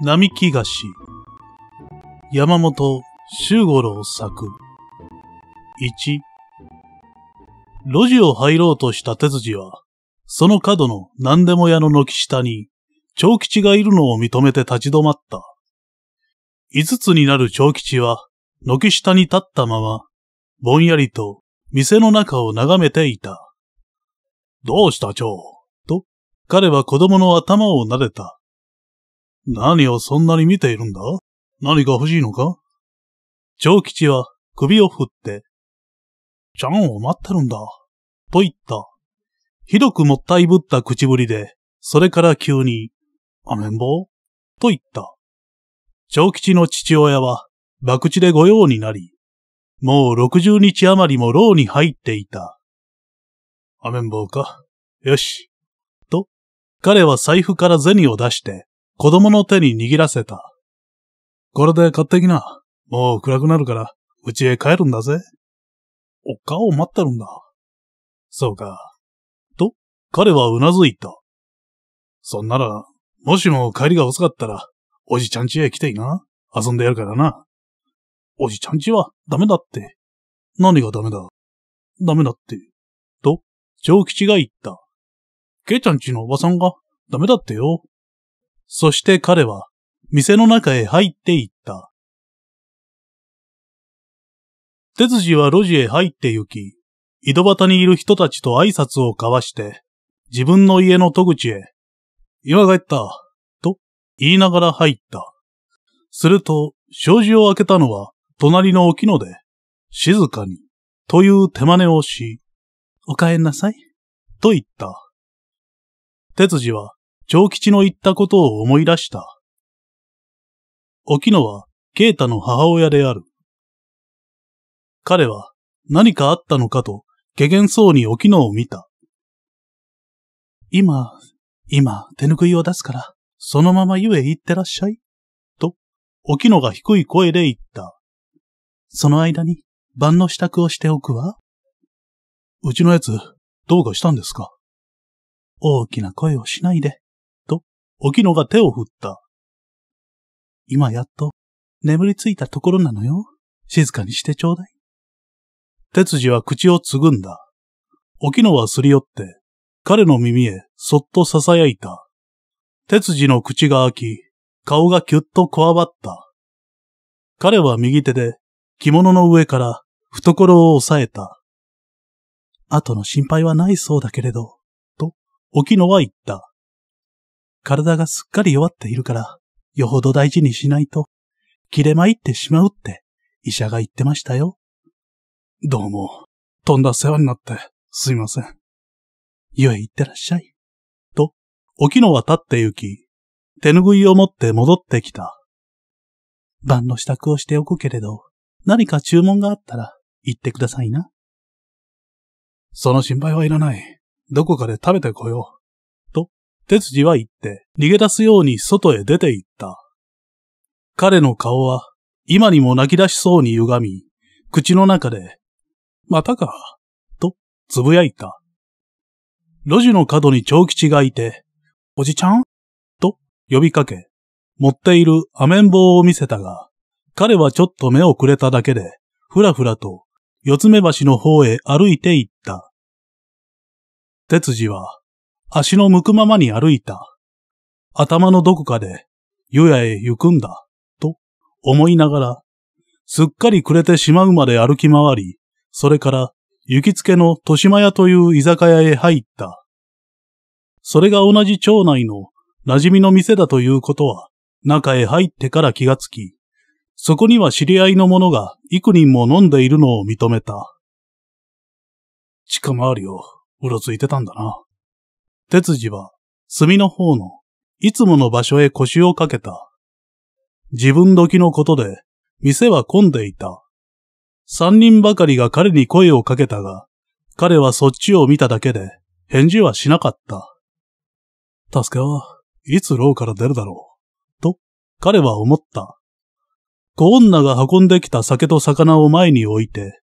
並木菓子山本周五郎作1路地を入ろうとした手筋は、その角の何でも屋の軒下に、長吉がいるのを認めて立ち止まった。五つになる長吉は、軒下に立ったまま、ぼんやりと店の中を眺めていた。どうした蝶と、彼は子供の頭を撫でた。何をそんなに見ているんだ何か欲しいのか長吉は首を振って、ちゃんを待ってるんだ、と言った。ひどくもったいぶった口ぶりで、それから急に、雨んぼうと言った。長吉の父親は、博打で御用になり、もう60日余りも牢に入っていた。雨んぼうか。よし。と、彼は財布から銭を出して、子供の手に握らせた。これで買ってきな。もう暗くなるから、家へ帰るんだぜ。おっかを待ってるんだ。そうか。と、彼はうなずいた。そんなら、もしも帰りが遅かったら、おじちゃん家へ来ていな。遊んでやるからな。おじちゃん家はダメだって。何がダメだダメだって。と、長吉が言った。ケイちゃん家のおばさんがダメだってよ。そして彼は店の中へ入っていった。哲次は路地へ入って行き、井戸端にいる人たちと挨拶を交わして、自分の家の戸口へ、今帰った、と言いながら入った。すると、障子を開けたのは隣の沖野で、静かに、という手真似をし、お帰んなさい、と言った。哲次は長吉の言ったことを思い出した。沖野は、ケ太タの母親である。彼は、何かあったのかと、下げそうに沖野を見た。今、今、手ぬくいを出すから、そのままゆえ行ってらっしゃい。と、沖野が低い声で言った。その間に、晩の支度をしておくわ。うちのやつ、どうかしたんですか大きな声をしないで、沖野が手を振った。今やっと眠りついたところなのよ。静かにしてちょうだい。哲司は口をつぐんだ。沖野はすり寄って、彼の耳へそっと囁いた。哲司の口が開き、顔がきゅっとこわばった。彼は右手で着物の上から懐を押さえた。後の心配はないそうだけれど、と、沖野は言った。体がすっかり弱っているから、よほど大事にしないと、切れまいってしまうって医者が言ってましたよ。どうも、とんだ世話になってすいません。ゆえ行ってらっしゃい。と、おきのは立って行き、手ぬぐいを持って戻ってきた。晩の支度をしておくけれど、何か注文があったら言ってくださいな。その心配はいらない。どこかで食べてこよう。鉄次は言って、逃げ出すように外へ出て行った。彼の顔は、今にも泣き出しそうに歪み、口の中で、またか、と、つぶやいた。路地の角に長吉がいて、おじちゃんと呼びかけ、持っているアメン棒を見せたが、彼はちょっと目をくれただけで、ふらふらと、四つ目橋の方へ歩いて行った。鉄次は、足の向くままに歩いた。頭のどこかで、湯屋へ行くんだ、と思いながら、すっかり暮れてしまうまで歩き回り、それから、行きつけの豊島屋という居酒屋へ入った。それが同じ町内の馴染みの店だということは、中へ入ってから気がつき、そこには知り合いの者が幾人も飲んでいるのを認めた。近回りをうろついてたんだな。鉄次は、炭の方の、いつもの場所へ腰をかけた。自分時のことで、店は混んでいた。三人ばかりが彼に声をかけたが、彼はそっちを見ただけで、返事はしなかった。助けはいつ牢から出るだろう。と、彼は思った。小女が運んできた酒と魚を前に置いて、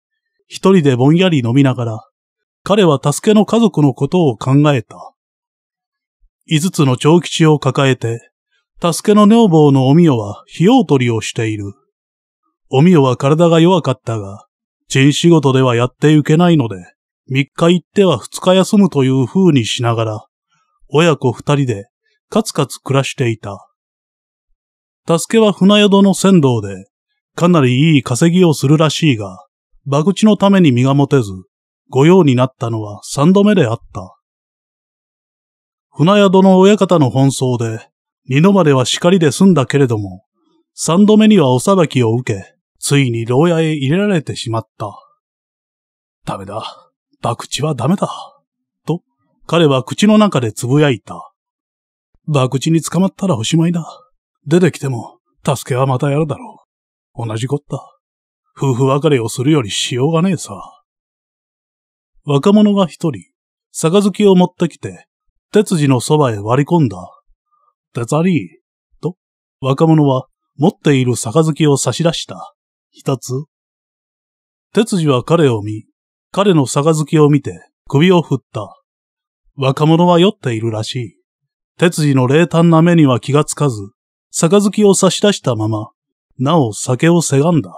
一人でぼんやり飲みながら、彼は助けの家族のことを考えた。五つの長吉を抱えて、助けの女房のおみよは火を取りをしている。おみよは体が弱かったが、人仕事ではやってゆけないので、三日行っては二日休むという風にしながら、親子二人でカツカツ暮らしていた。助けは船宿の船頭で、かなりいい稼ぎをするらしいが、馬打のために身が持てず、御用になったのは三度目であった。船宿の親方の奔走で、二のまでは叱りで済んだけれども、三度目にはお裁きを受け、ついに牢屋へ入れられてしまった。ダメだ。博打はダメだ。と、彼は口の中で呟いた。博打に捕まったらおしまいだ。出てきても、助けはまたやるだろう。同じこった。夫婦別れをするよりしようがねえさ。若者が一人、杯を持ってきて、鉄次のそばへ割り込んだ。鉄あり、と、若者は持っている杯を差し出した。一つ。鉄次は彼を見、彼の杯を見て首を振った。若者は酔っているらしい。鉄次の冷淡な目には気がつかず、杯を差し出したまま、なお酒をせがんだ。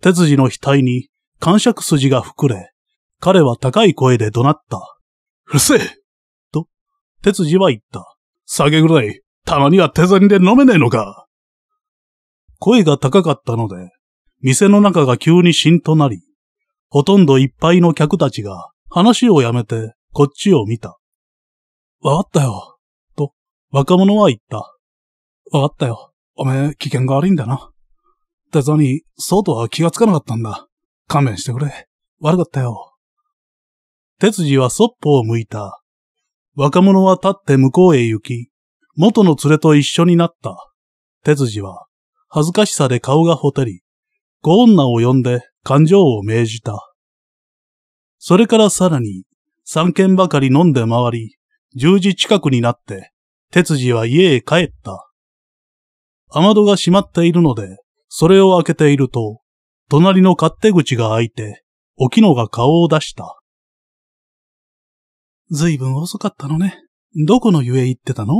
鉄次の額に感触筋が膨れ、彼は高い声で怒鳴った。うるせえ手次は言った。酒ぐらい、たまには手銭で飲めねえのか。声が高かったので、店の中が急にしんとなり、ほとんどいっぱいの客たちが話をやめてこっちを見た。わかったよ、と若者は言った。わかったよ。おめえ、危険が悪いんだな。手ザに、そうとは気がつかなかったんだ。勘弁してくれ。悪かったよ。鉄次はそっぽを向いた若者は立って向こうへ行き、元の連れと一緒になった。哲次は、恥ずかしさで顔がほてり、ご女を呼んで感情を命じた。それからさらに、三軒ばかり飲んで回り、十時近くになって、哲次は家へ帰った。雨戸が閉まっているので、それを開けていると、隣の勝手口が開いて、沖野が顔を出した。ずいぶん遅かったのね。どこのゆえ行ってたの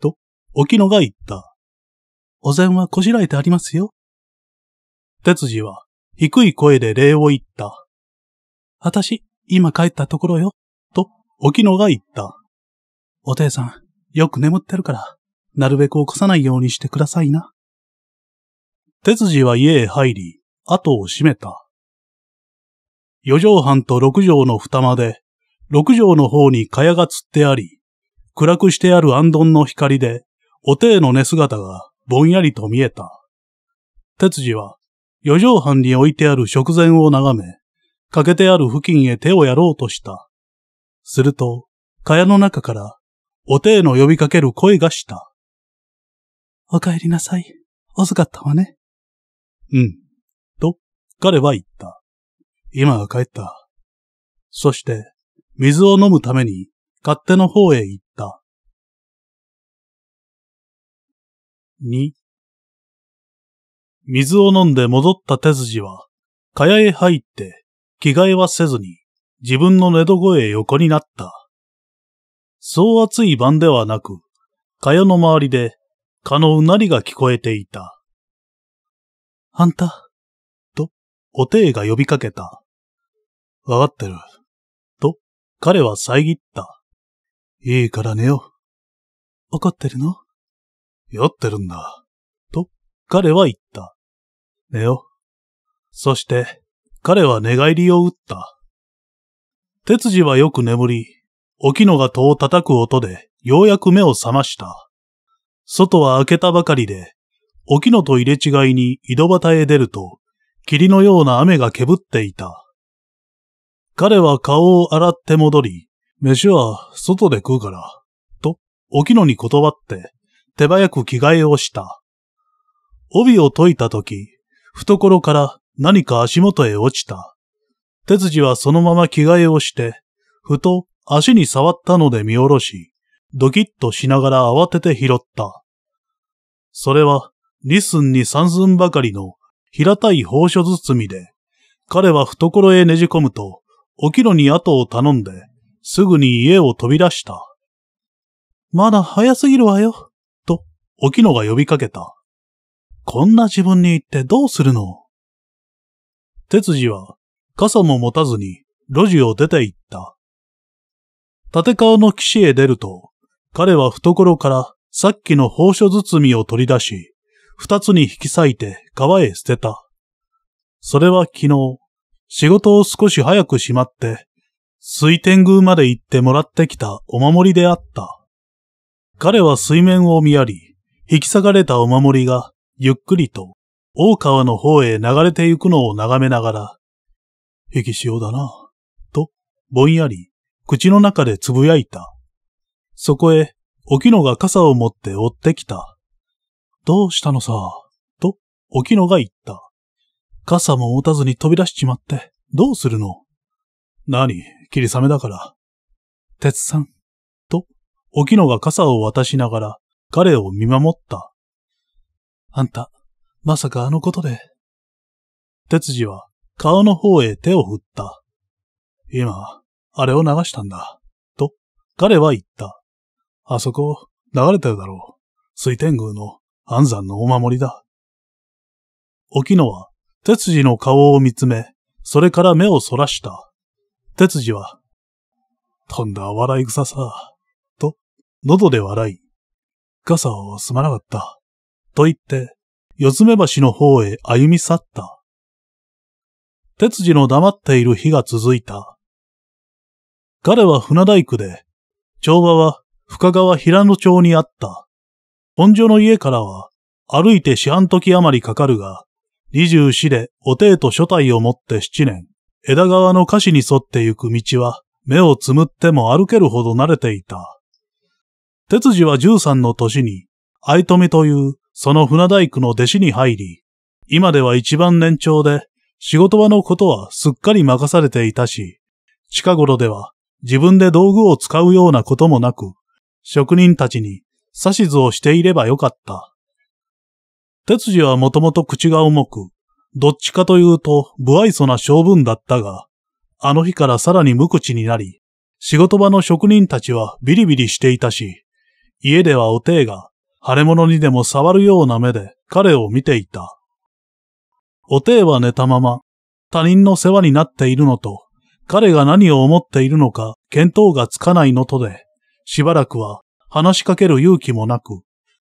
と、沖野が言った。お膳はこじらえてありますよ。哲次は低い声で礼を言った。あたし、今帰ったところよ。と、沖野が言った。おていさん、よく眠ってるから、なるべく起こさないようにしてくださいな。哲次は家へ入り、後を閉めた。四畳半と六畳の二間で六畳の方に蚊帳が釣ってあり、暗くしてある暗丼の光で、お手の寝姿がぼんやりと見えた。鉄次は、四畳半に置いてある食前を眺め、欠けてある付近へ手をやろうとした。すると、蚊帳の中から、お手の呼びかける声がした。お帰りなさい。遅かったわね。うん。と、彼は言った。今は帰った。そして、水を飲むために勝手の方へ行った。2水を飲んで戻った手筋は、蚊帳へ入って着替えはせずに自分の寝床へ横になった。そう暑い晩ではなく、蚊帳の周りで蚊のうなりが聞こえていた。あんた、と、おていが呼びかけた。わかってる。彼は遮った。いいから寝よわ怒ってるの酔ってるんだ。と、彼は言った。寝よそして、彼は寝返りを打った。鉄次はよく眠り、沖野が戸を叩く音で、ようやく目を覚ました。外は開けたばかりで、沖野と入れ違いに井戸端へ出ると、霧のような雨がけぶっていた。彼は顔を洗って戻り、飯は外で食うから、と、おきのに断って、手早く着替えをした。帯を解いたとき、懐から何か足元へ落ちた。手筋はそのまま着替えをして、ふと足に触ったので見下ろし、ドキッとしながら慌てて拾った。それは、リスンに三寸ばかりの平たい宝書包みで、彼は懐へねじ込むと、おきろに後を頼んで、すぐに家を飛び出した。まだ早すぎるわよ、と、おきのが呼びかけた。こんな自分に言ってどうするの鉄次は、傘も持たずに、路地を出て行った。立川の岸へ出ると、彼は懐からさっきの宝書包みを取り出し、二つに引き裂いて川へ捨てた。それは昨日、仕事を少し早くしまって、水天宮まで行ってもらってきたお守りであった。彼は水面を見やり、引き下がれたお守りが、ゆっくりと、大川の方へ流れていくのを眺めながら、引き潮だな、と、ぼんやり、口の中でつぶやいた。そこへ、おきのが傘を持って追ってきた。どうしたのさ、と、おきのが言った。傘も持たずに飛び出しちまって、どうするの何、霧雨だから。鉄さん。と、沖野が傘を渡しながら、彼を見守った。あんた、まさかあのことで。鉄次は、顔の方へ手を振った。今、あれを流したんだ。と、彼は言った。あそこ、流れてるだろう。水天宮の安山のお守りだ。沖野は鉄次の顔を見つめ、それから目をそらした。鉄次は、とんだ笑い草さ、と、喉で笑い、傘をすまなかった、と言って、四つ目橋の方へ歩み去った。鉄次の黙っている日が続いた。彼は船大工で、帳場は深川平野町にあった。本所の家からは歩いて四半時余りかかるが、二十四でお帝と初体を持って七年、枝川の歌詞に沿って行く道は、目をつむっても歩けるほど慣れていた。哲次は十三の年に、愛富というその船大工の弟子に入り、今では一番年長で、仕事場のことはすっかり任されていたし、近頃では自分で道具を使うようなこともなく、職人たちに指図をしていればよかった。哲次はもともと口が重く、どっちかというと、不愛想な性分だったが、あの日からさらに無口になり、仕事場の職人たちはビリビリしていたし、家ではおていが、腫れ物にでも触るような目で彼を見ていた。おていは寝たまま、他人の世話になっているのと、彼が何を思っているのか見当がつかないのとで、しばらくは話しかける勇気もなく、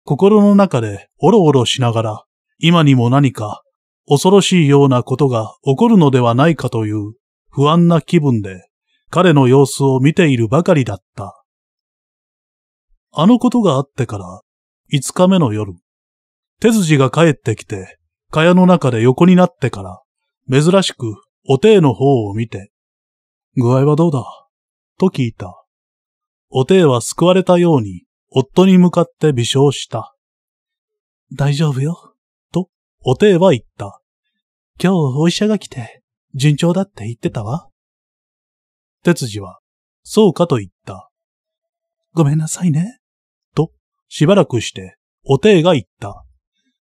心の中でおろおろしながら、今にも何か恐ろしいようなことが起こるのではないかという不安な気分で彼の様子を見ているばかりだった。あのことがあってから五日目の夜、手筋が帰ってきて、蚊帳の中で横になってから、珍しくお手の方を見て、具合はどうだと聞いた。お手は救われたように夫に向かって微笑した。大丈夫よ、と、おていは言った。今日お医者が来て、順調だって言ってたわ。哲次は、そうかと言った。ごめんなさいね、と、しばらくして、おていが言った。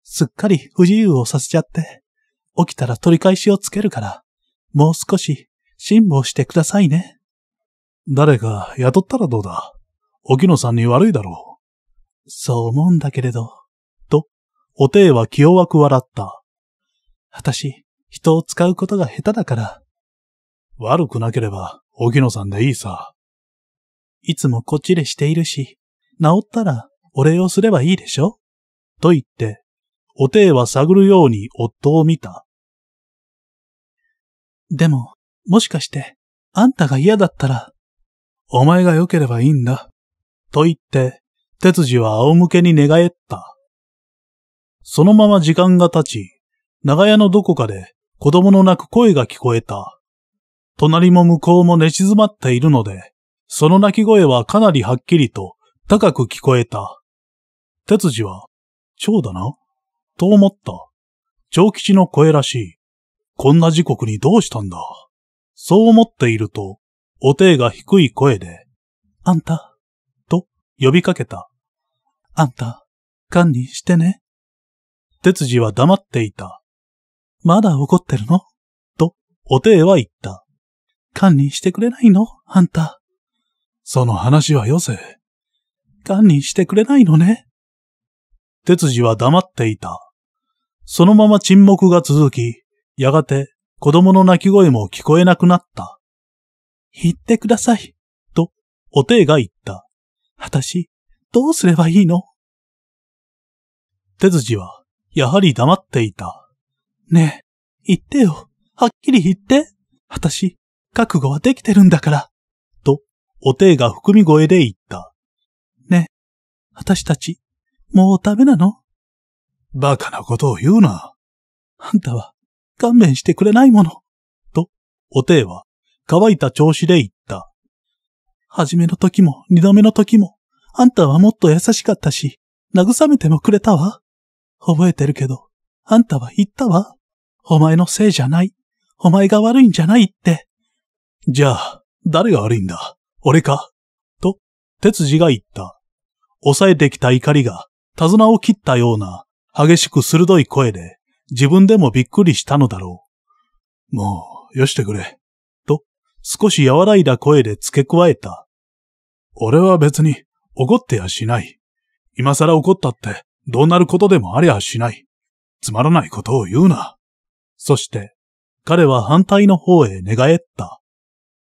すっかり不自由をさせちゃって、起きたら取り返しをつけるから、もう少し辛抱してくださいね。誰か雇ったらどうだ沖野さんに悪いだろう。そう思うんだけれど。と、おていは気弱く笑った。私、人を使うことが下手だから。悪くなければ、沖野さんでいいさ。いつもこっちでしているし、治ったらお礼をすればいいでしょと言って、おていは探るように夫を見た。でも、もしかして、あんたが嫌だったら、お前が良ければいいんだ。と言って、鉄次は仰向けに寝返った。そのまま時間が経ち、長屋のどこかで子供の泣く声が聞こえた。隣も向こうも寝静まっているので、その泣き声はかなりはっきりと高く聞こえた。鉄次は、蝶だな、と思った。長吉の声らしい。こんな時刻にどうしたんだ。そう思っていると、お手が低い声で、あんた、呼びかけた。あんた、勘にしてね。哲二は黙っていた。まだ怒ってるのと、おていは言った。勘にしてくれないのあんた。その話はよせ。勘にしてくれないのね。哲二は黙っていた。そのまま沈黙が続き、やがて子供の泣き声も聞こえなくなった。言ってください、と、おていが言った。私、どうすればいいの手筋は、やはり黙っていた。ねえ、言ってよ。はっきり言って。私、覚悟はできてるんだから。と、お手が含み声で言った。ねえ、私たち、もうダメなのバカなことを言うな。あんたは、勘弁してくれないもの。と、お手は、乾いた調子で言った。初めの時も二度目の時も、あんたはもっと優しかったし、慰めてもくれたわ。覚えてるけど、あんたは言ったわ。お前のせいじゃない。お前が悪いんじゃないって。じゃあ、誰が悪いんだ俺かと、鉄次が言った。抑えてきた怒りが、手綱を切ったような、激しく鋭い声で、自分でもびっくりしたのだろう。もう、よしてくれ。少し和らいだ声で付け加えた。俺は別に怒ってやしない。今更怒ったってどうなることでもありゃしない。つまらないことを言うな。そして、彼は反対の方へ寝返った。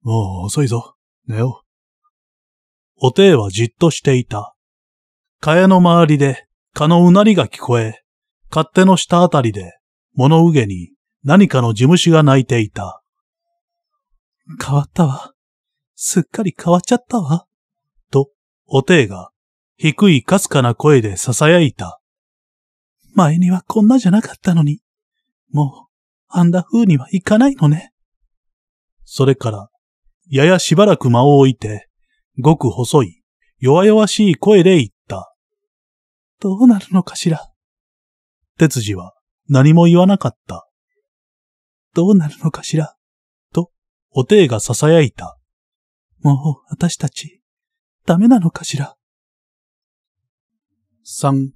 もう遅いぞ。寝よう。おていはじっとしていた。蚊帳の周りで蚊のうなりが聞こえ、勝手の下あたりで物憂げに何かの事務所が鳴いていた。変わったわ。すっかり変わっちゃったわ。と、おていが、低いかすかな声で囁いた。前にはこんなじゃなかったのに、もう、あんな風にはいかないのね。それから、ややしばらく間を置いて、ごく細い、弱々しい声で言った。どうなるのかしら。哲次は何も言わなかった。どうなるのかしら。おていが囁いた。もう私たち、ダメなのかしら。三、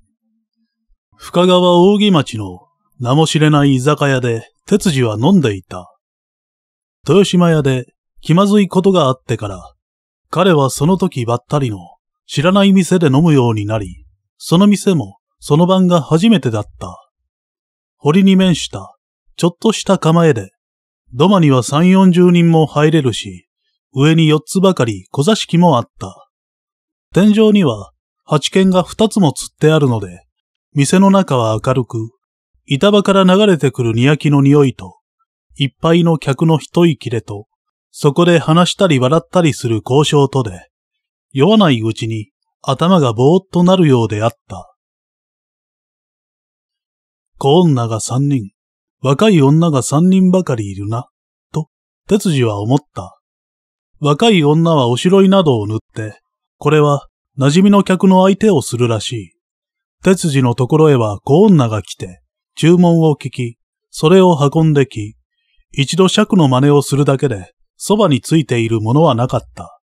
深川扇町の名も知れない居酒屋で、鉄次は飲んでいた。豊島屋で気まずいことがあってから、彼はその時ばったりの知らない店で飲むようになり、その店もその晩が初めてだった。堀に面した、ちょっとした構えで、土間には三四十人も入れるし、上に四つばかり小座敷もあった。天井には八軒が二つも釣ってあるので、店の中は明るく、板場から流れてくる煮焼きの匂いと、いっぱいの客の一息でと、そこで話したり笑ったりする交渉とで、酔わないうちに頭がぼーっとなるようであった。小女が三人、若い女が三人ばかりいるな、と、哲次は思った。若い女はおしろいなどを塗って、これは馴染みの客の相手をするらしい。哲次のところへは小女が来て、注文を聞き、それを運んでき、一度尺の真似をするだけで、そばについているものはなかった。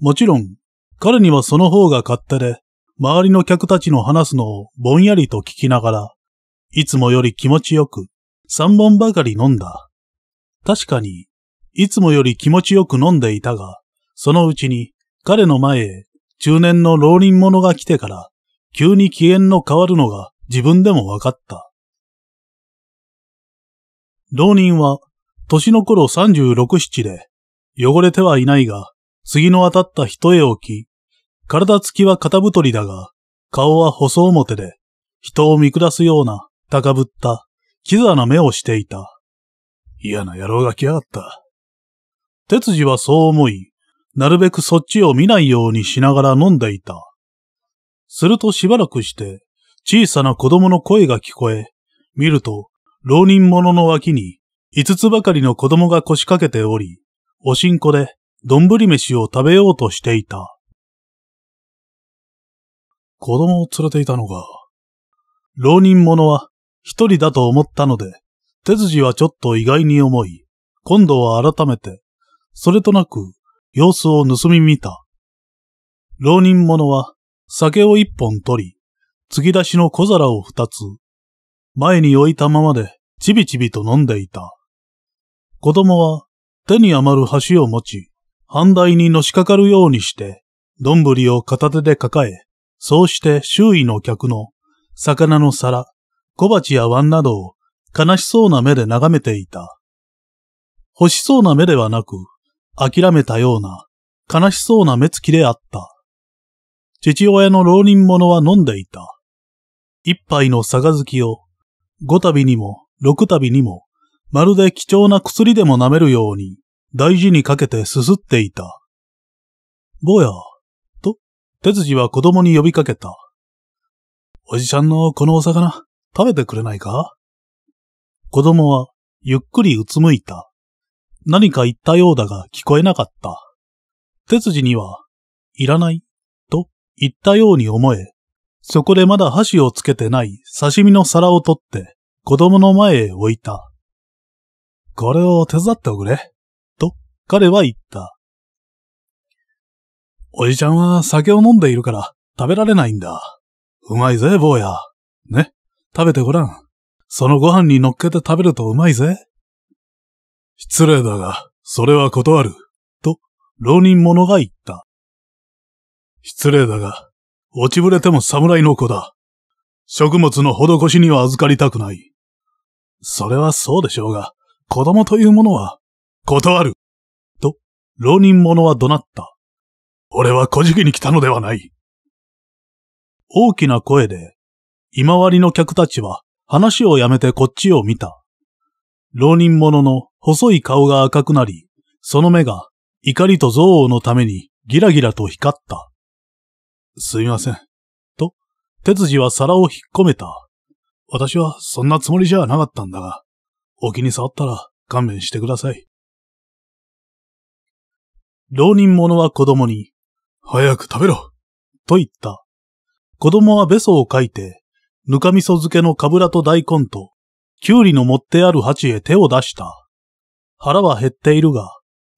もちろん、彼にはその方が勝手で、周りの客たちの話すのをぼんやりと聞きながら、いつもより気持ちよく、三本ばかり飲んだ。確かに、いつもより気持ちよく飲んでいたが、そのうちに彼の前へ中年の老人者が来てから、急に機嫌の変わるのが自分でも分かった。老人は、年の頃36、七で、汚れてはいないが、杉の当たった一重置き、体つきは肩太りだが、顔は細表で、人を見下すような高ぶったキザな目をしていた。嫌な野郎が来やがった。鉄次はそう思い、なるべくそっちを見ないようにしながら飲んでいた。するとしばらくして、小さな子供の声が聞こえ、見ると、浪人者の脇に、五つばかりの子供が腰掛けており、おしんこで、どんぶり飯を食べようとしていた。子供を連れていたのが、浪人者は一人だと思ったので、手筋はちょっと意外に思い、今度は改めて、それとなく、様子を盗み見た。浪人者は、酒を一本取り、継ぎ出しの小皿を二つ、前に置いたままで、ちびちびと飲んでいた。子供は、手に余る箸を持ち、反対にのしかかるようにして、どんりを片手で抱え、そうして周囲の客の、魚の皿、小鉢や椀などを悲しそうな目で眺めていた。欲しそうな目ではなく、諦めたような悲しそうな目つきであった。父親の浪人者は飲んでいた。一杯の杯を、五度にも六度にも、まるで貴重な薬でも舐めるように、大事にかけてすすっていた。坊や、と、哲筋は子供に呼びかけた。おじちゃんのこのお魚、食べてくれないか子供はゆっくりうつむいた。何か言ったようだが聞こえなかった。鉄次には、いらない、と言ったように思え、そこでまだ箸をつけてない刺身の皿を取って子供の前へ置いた。これを手伝っておくれ、と彼は言った。おじちゃんは酒を飲んでいるから食べられないんだ。うまいぜ、坊や。ね。食べてごらん。そのご飯に乗っけて食べるとうまいぜ。失礼だが、それは断る。と、浪人者が言った。失礼だが、落ちぶれても侍の子だ。食物の施しには預かりたくない。それはそうでしょうが、子供というものは、断る。と、浪人者は怒鳴った。俺は小じに来たのではない。大きな声で今割の客たちは話をやめてこっちを見た。浪人者の細い顔が赤くなり、その目が怒りと憎悪のためにギラギラと光った。すみません。と、鉄次は皿を引っ込めた。私はそんなつもりじゃなかったんだが、お気に触ったら勘弁してください。浪人者は子供に、早く食べろ、と言った。子供はべそをかいてぬかみそ漬けのかぶらと大根と、きゅうりの持ってある鉢へ手を出した。腹は減っているが、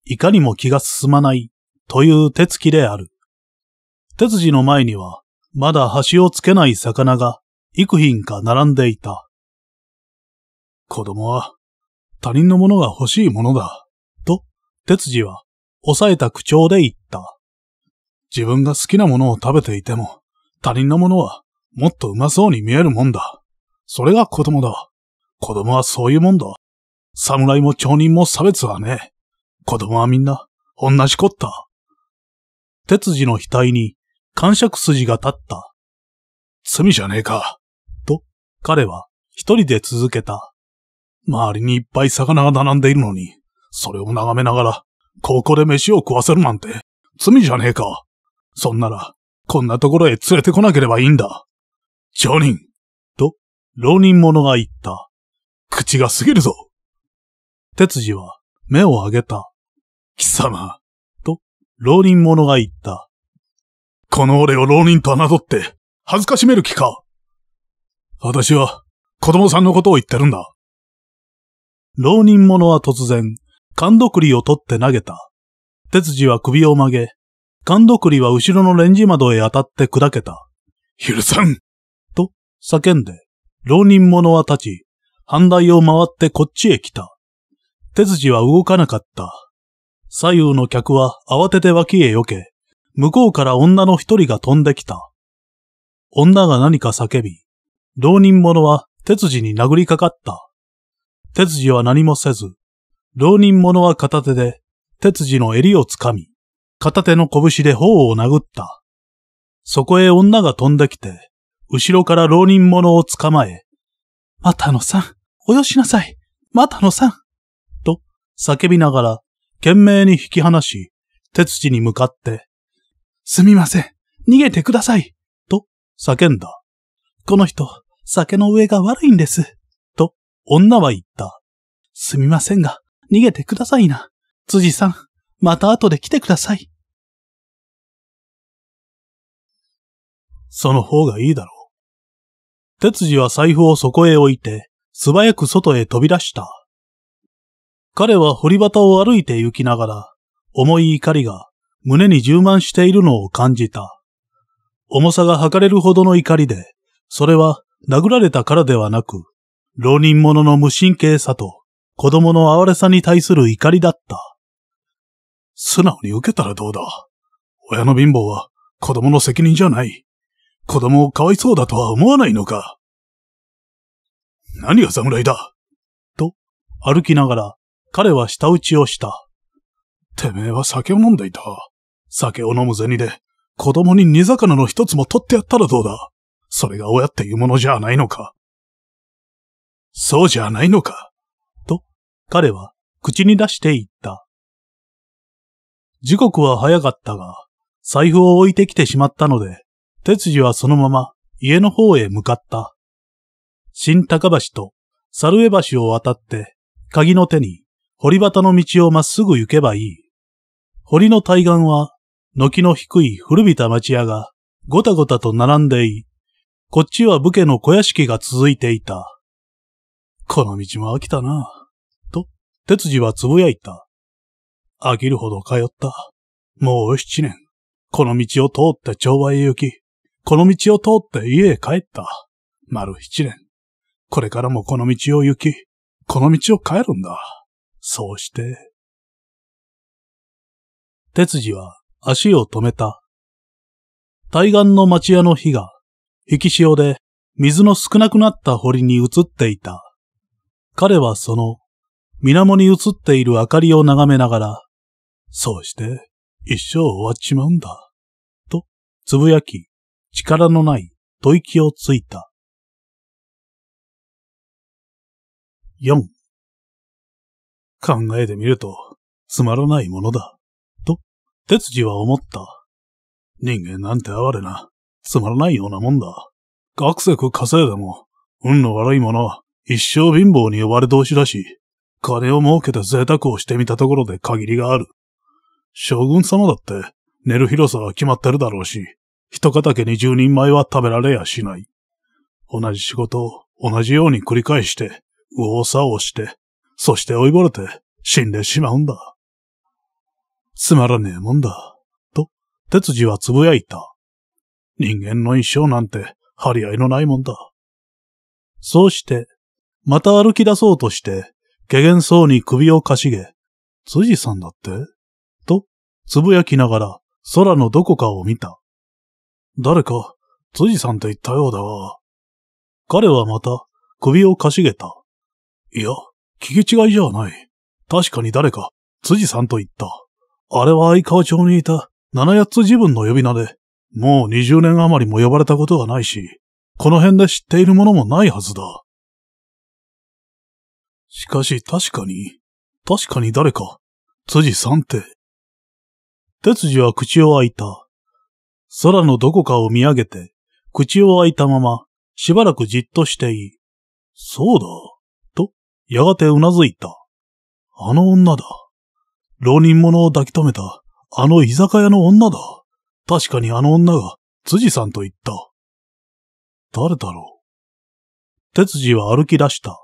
いかにも気が進まない、という手つきである。手筋の前には、まだ端をつけない魚が、幾品か並んでいた。子供は、他人のものが欲しいものだ、と、手筋は、抑えた口調で言った。自分が好きなものを食べていても、他人のものはもっとうまそうに見えるもんだ。それが子供だ。子供はそういうもんだ。侍も町人も差別はね。子供はみんな、同じこった。鉄次の額に、感触筋が立った。罪じゃねえか。と、彼は、一人で続けた。周りにいっぱい魚が並んでいるのに、それを眺めながら、ここで飯を食わせるなんて、罪じゃねえか。そんなら、こんなところへ連れてこなければいいんだ。上人、と、浪人者が言った。口が過ぎるぞ。鉄次は目を上げた。貴様、と、浪人者が言った。この俺を浪人と侮って、恥ずかしめる気か。私は、子供さんのことを言ってるんだ。浪人者は突然、勘どくりを取って投げた。鉄次は首を曲げ、勘どくりは後ろのレンジ窓へ当たって砕けた。許さん叫んで、浪人者は立ち、反対を回ってこっちへ来た。手筋は動かなかった。左右の客は慌てて脇へ避け、向こうから女の一人が飛んできた。女が何か叫び、浪人者は鉄次に殴りかかった。鉄次は何もせず、浪人者は片手で鉄次の襟をつかみ、片手の拳で頬を殴った。そこへ女が飛んできて、後ろから浪人者を捕まえ、またのさん、およしなさい、またのさん、と叫びながら、懸命に引き離し、鉄地に向かって、すみません、逃げてください、と叫んだ。この人、酒の上が悪いんです、と女は言った。すみませんが、逃げてくださいな。辻さん、また後で来てください。その方がいいだろう。鉄次は財布をそこへ置いて、素早く外へ飛び出した。彼は堀端を歩いて行きながら、重い怒りが胸に充満しているのを感じた。重さが測れるほどの怒りで、それは殴られたからではなく、浪人者の無神経さと子供の哀れさに対する怒りだった。素直に受けたらどうだ。親の貧乏は子供の責任じゃない。子供をかわいそうだとは思わないのか何が侍だと、歩きながら、彼は舌打ちをした。てめえは酒を飲んでいた。酒を飲む銭で、子供に煮魚の一つも取ってやったらどうだそれが親っていうものじゃないのかそうじゃないのかと、彼は口に出して言った。時刻は早かったが、財布を置いてきてしまったので、哲次はそのまま家の方へ向かった。新高橋と猿江橋を渡って、鍵の手に堀端の道をまっすぐ行けばいい。堀の対岸は、軒の低い古びた町屋がごたごたと並んでい、こっちは武家の小屋敷が続いていた。この道も飽きたなと、哲次はつぶやいた。飽きるほど通った。もう七年、この道を通って町場へ行き、この道を通って家へ帰った。丸七年。これからもこの道を行き、この道を帰るんだ。そうして。鉄次は足を止めた。対岸の町屋の火が、引き潮で水の少なくなった堀に移っていた。彼はその、水面に映っている明かりを眺めながら、そうして、一生終わっちまうんだ、と、つぶやき、力のない吐息をついた。4考えてみると、つまらないものだ。と、鉄次は思った。人間なんて哀れな、つまらないようなもんだ。学く稼いでも、運の悪い者は一生貧乏に呼ばれ同士だし、金を儲けて贅沢をしてみたところで限りがある。将軍様だって寝る広さは決まってるだろうし、一家けに十人前は食べられやしない。同じ仕事を同じように繰り返して、うおさをして、そして追いぼれて死んでしまうんだ。つまらねえもんだ、と、鉄次はつぶやいた。人間の一生なんて張り合いのないもんだ。そうして、また歩き出そうとして、けげんそうに首をかしげ、辻さんだってと、つぶやきながら空のどこかを見た。誰か、辻さんと言ったようだが、彼はまた首をかしげた。いや、聞き違いじゃない。確かに誰か、辻さんと言った。あれは相川町にいた七八つ自分の呼び名で、もう20年余りも呼ばれたことがないし、この辺で知っているものもないはずだ。しかし確かに、確かに誰か、辻さんって。哲司は口を開いた。空のどこかを見上げて、口を開いたまま、しばらくじっとしていい。そうだ、と、やがてうなずいた。あの女だ。浪人者を抱き留めた、あの居酒屋の女だ。確かにあの女が、辻さんと言った。誰だろう。哲次は歩き出した。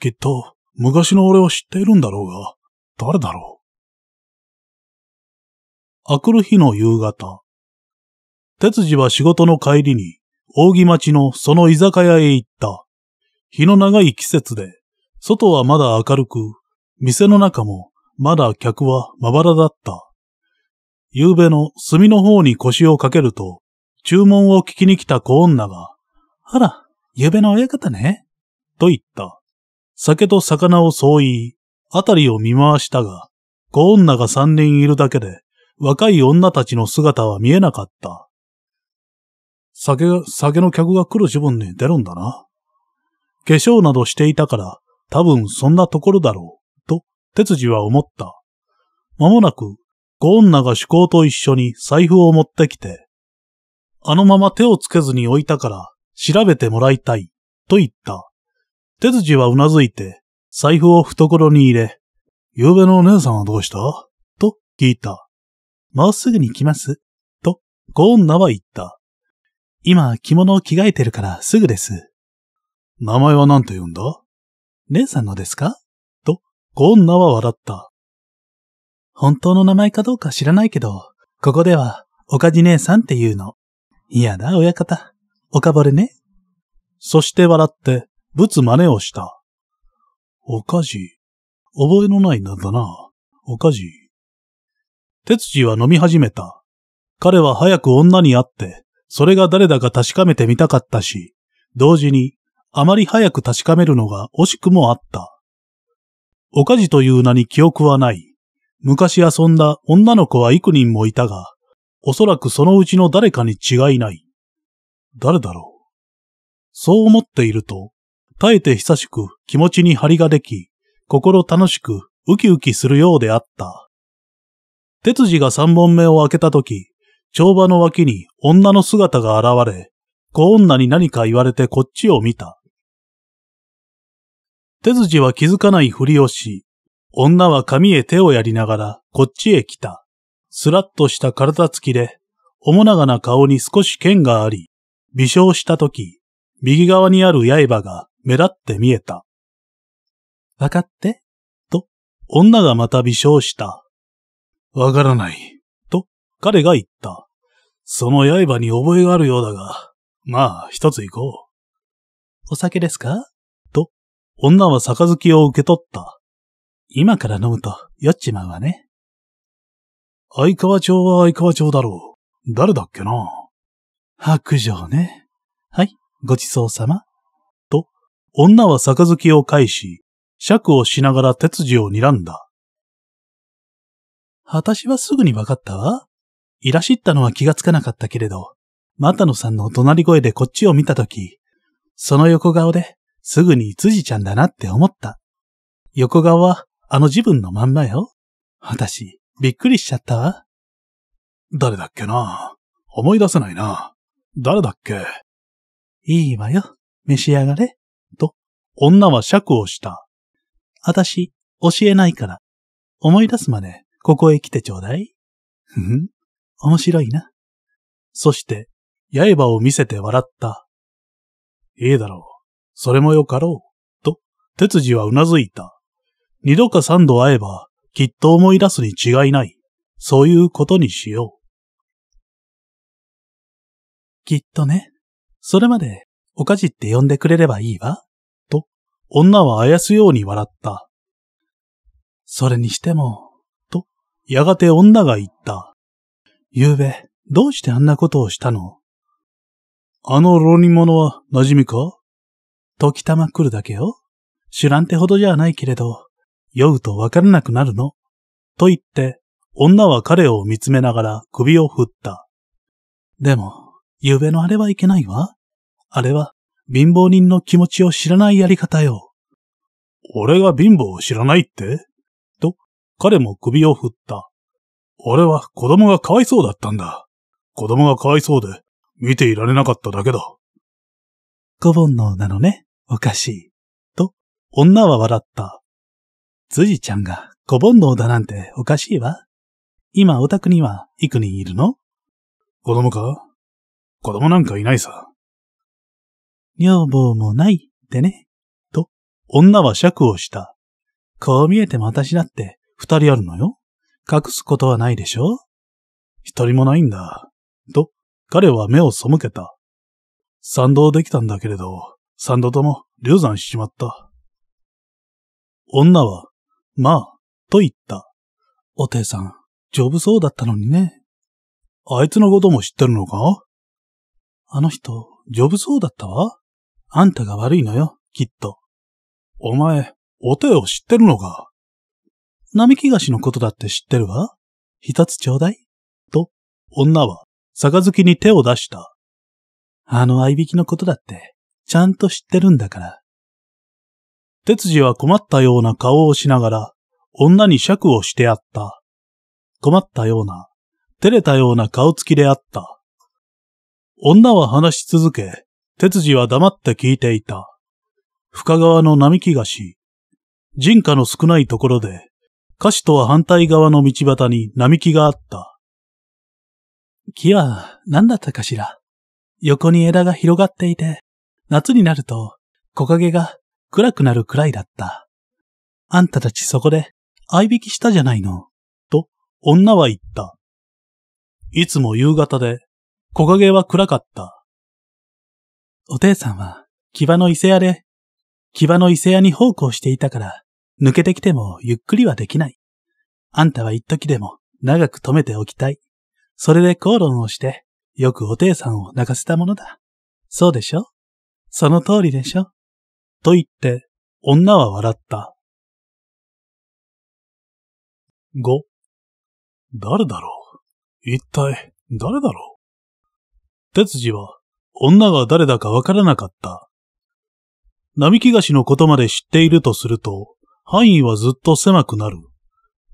きっと、昔の俺を知っているんだろうが、誰だろう。明くる日の夕方。哲次は仕事の帰りに、扇町のその居酒屋へ行った。日の長い季節で、外はまだ明るく、店の中もまだ客はまばらだった。夕べの炭の方に腰をかけると、注文を聞きに来た小女が、あら、夕べの親方ね、と言った。酒と魚をそう言い、あたりを見回したが、小女が三人いるだけで、若い女たちの姿は見えなかった。酒、酒の客が来る自分に出るんだな。化粧などしていたから、多分そんなところだろう、と、哲次は思った。まもなく、ご女が主公と一緒に財布を持ってきて、あのまま手をつけずに置いたから、調べてもらいたい、と言った。哲次はうなずいて、財布を懐に入れ、夕べのお姉さんはどうしたと聞いた。まっすぐに来ます。と、ご女は言った。今着物を着替えてるからすぐです。名前は何て言うんだ姉さんのですかと、こんなは笑った。本当の名前かどうか知らないけど、ここでは、おかじ姉さんって言うの。嫌だ、親方。おかぼれね。そして笑って、ぶつ真似をした。おかじ。覚えのない名だな。おかじ。鉄次は飲み始めた。彼は早く女に会って、それが誰だか確かめてみたかったし、同時に、あまり早く確かめるのが惜しくもあった。おかじという名に記憶はない。昔遊んだ女の子は幾人もいたが、おそらくそのうちの誰かに違いない。誰だろう。そう思っていると、耐えて久しく気持ちに張りができ、心楽しくウキウキするようであった。鉄筋が三本目を開けたとき、帳場の脇に女の姿が現れ、小女に何か言われてこっちを見た。手筋は気づかないふりをし、女は髪へ手をやりながらこっちへ来た。すらっとした体つきで、面長な顔に少し剣があり、微笑したとき、右側にある刃が目立って見えた。わかってと、女がまた微笑した。わからない。彼が言った。その刃に覚えがあるようだが、まあ、一つ行こう。お酒ですかと、女は杯を受け取った。今から飲むと、酔っちまうわね。相川町は相川町だろう。誰だっけな白状ね。はい、ごちそうさま。と、女は杯を返し、尺をしながら手筋を睨んだ。私はすぐに分かったわ。いらしったのは気がつかなかったけれど、マタノさんの怒鳴り声でこっちを見たとき、その横顔で、すぐに辻ちゃんだなって思った。横顔は、あの自分のまんまよ。私、びっくりしちゃったわ。誰だっけな思い出せないな。誰だっけいいわよ。召し上がれ。と、女は尺をした。あたし、教えないから。思い出すまで、ここへ来てちょうだい。ふ面白いな。そして、刃を見せて笑った。いいだろう。それもよかろう。と、鉄次はうなずいた。二度か三度会えば、きっと思い出すに違いない。そういうことにしよう。きっとね。それまで、おかじって呼んでくれればいいわ。と、女はあやすように笑った。それにしても、と、やがて女が言った。ゆうべ、どうしてあんなことをしたのあの浪人者は馴染みか時たま来るだけよ。知らんてほどじゃないけれど、酔うとわからなくなるの。と言って、女は彼を見つめながら首を振った。でも、ゆうべのあれはいけないわ。あれは、貧乏人の気持ちを知らないやり方よ。俺が貧乏を知らないってと、彼も首を振った。俺は子供がかわいそうだったんだ。子供がかわいそうで、見ていられなかっただけだ。子煩悩なのね、おかしい。と、女は笑った。辻ちゃんが子煩悩だなんておかしいわ。今お宅には幾人いるの子供か子供なんかいないさ。女房もないってね。と、女は尺をした。こう見えても私だって二人あるのよ。隠すことはないでしょ一人もないんだ。と、彼は目を背けた。賛同できたんだけれど、三度とも流産しちまった。女は、まあ、と言った。おていさん、丈夫そうだったのにね。あいつのことも知ってるのかあの人、丈夫そうだったわ。あんたが悪いのよ、きっと。お前、おていを知ってるのか並木菓子のことだって知ってるわ。一つちょうだい。と、女は、杯に手を出した。あの合いびきのことだって、ちゃんと知ってるんだから。哲次は困ったような顔をしながら、女に尺をしてあった。困ったような、照れたような顔つきであった。女は話し続け、哲次は黙って聞いていた。深川の並木菓子、人家の少ないところで、歌詞とは反対側の道端に並木があった。木は何だったかしら。横に枝が広がっていて、夏になると木陰が暗くなるくらいだった。あんたたちそこで合引きしたじゃないの、と女は言った。いつも夕方で木陰は暗かった。お姉さんは牙の伊勢屋で、牙の伊勢屋に奉公していたから、抜けてきてもゆっくりはできない。あんたは一時でも長く止めておきたい。それで口論をして、よくお姉さんを泣かせたものだ。そうでしょその通りでしょと言って、女は笑った。5. 誰だろう一体、誰だろう哲次は、女が誰だかわからなかった。並木菓子のことまで知っているとすると、範囲はずっと狭くなる。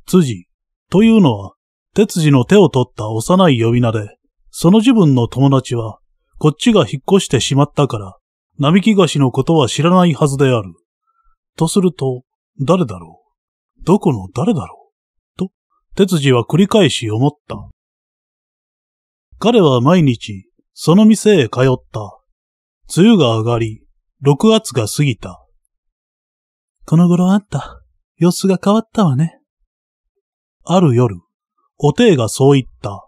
辻というのは、鉄次の手を取った幼い呼び名で、その自分の友達は、こっちが引っ越してしまったから、並木菓子のことは知らないはずである。とすると、誰だろうどこの誰だろうと、鉄次は繰り返し思った。彼は毎日、その店へ通った。梅雨が上がり、6月が過ぎた。この頃あった。様子が変わったわね。ある夜、おていがそう言った。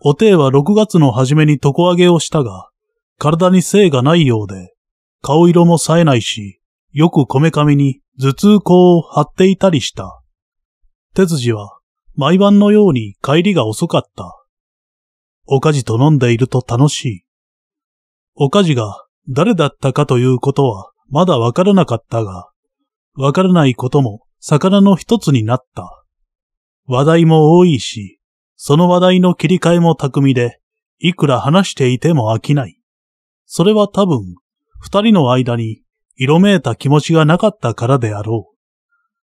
おていは6月の初めに床上げをしたが、体に性がないようで、顔色も冴えないし、よくこめかみに頭痛口を張っていたりした。鉄次は毎晩のように帰りが遅かった。おかじと飲んでいると楽しい。おかじが誰だったかということはまだわからなかったが、わからないことも魚の一つになった。話題も多いし、その話題の切り替えも巧みで、いくら話していても飽きない。それは多分、二人の間に色めいた気持ちがなかったからであろう。